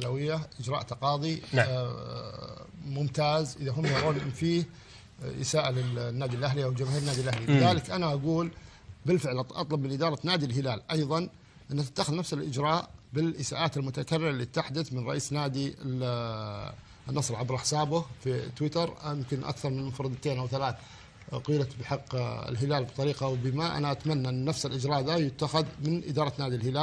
الأهلوية إجراء تقاضي نعم. آه، آه، ممتاز إذا هم يرون أن فيه آه، إساءة للنادي الأهلي أو جماهير النادي الأهلي لذلك أنا أقول بالفعل أطلب من إدارة نادي الهلال أيضا أن تتخذ نفس الإجراء بالإساءات المتكررة اللي تحدث من رئيس نادي النصر عبر حسابه في تويتر يمكن أكثر من مفردتين أو ثلاث قيلت بحق الهلال بطريقة أو بما أنا أتمنى أن نفس الإجراء ذا يتخذ من إدارة نادي الهلال